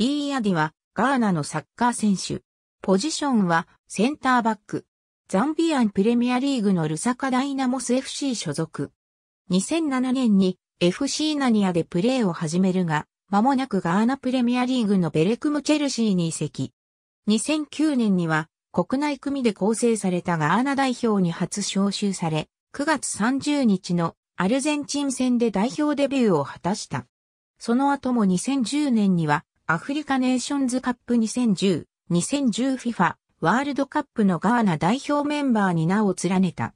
リー・アディはガーナのサッカー選手。ポジションはセンターバック。ザンビアンプレミアリーグのルサカダイナモス FC 所属。2007年に FC ナニアでプレーを始めるが、間もなくガーナプレミアリーグのベレクムチェルシーに移籍。2009年には国内組で構成されたガーナ代表に初招集され、9月30日のアルゼンチン戦で代表デビューを果たした。その後も2010年にはアフリカネーションズカップ2010、2010FIFA ワールドカップのガーナ代表メンバーに名を連ねた。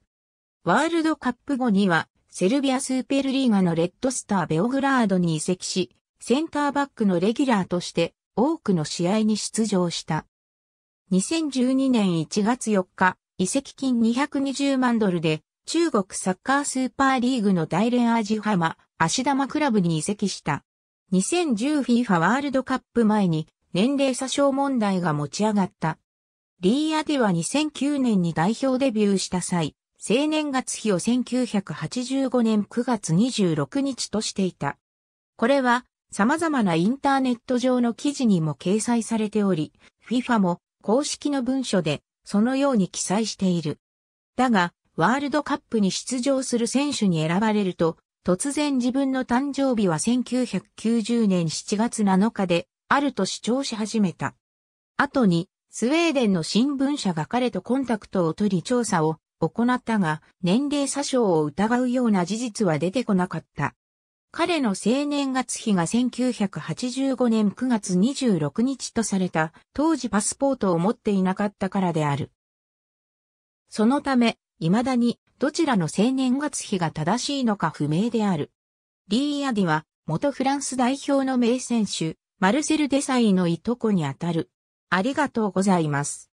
ワールドカップ後には、セルビアスーペルリーガのレッドスターベオグラードに移籍し、センターバックのレギュラーとして多くの試合に出場した。2012年1月4日、移籍金220万ドルで、中国サッカースーパーリーグの大連アジハマ、足玉クラブに移籍した。2010FIFA ワールドカップ前に年齢詐称問題が持ち上がった。リー・アディは2009年に代表デビューした際、青年月日を1985年9月26日としていた。これは様々なインターネット上の記事にも掲載されており、FIFA も公式の文書でそのように記載している。だが、ワールドカップに出場する選手に選ばれると、突然自分の誕生日は1990年7月7日で、あると主張し始めた。後に、スウェーデンの新聞社が彼とコンタクトを取り調査を行ったが、年齢詐称を疑うような事実は出てこなかった。彼の青年月日が1985年9月26日とされた、当時パスポートを持っていなかったからである。そのため、未だにどちらの生年月日が正しいのか不明である。リー・アディは元フランス代表の名選手、マルセル・デサイのいとこにあたる。ありがとうございます。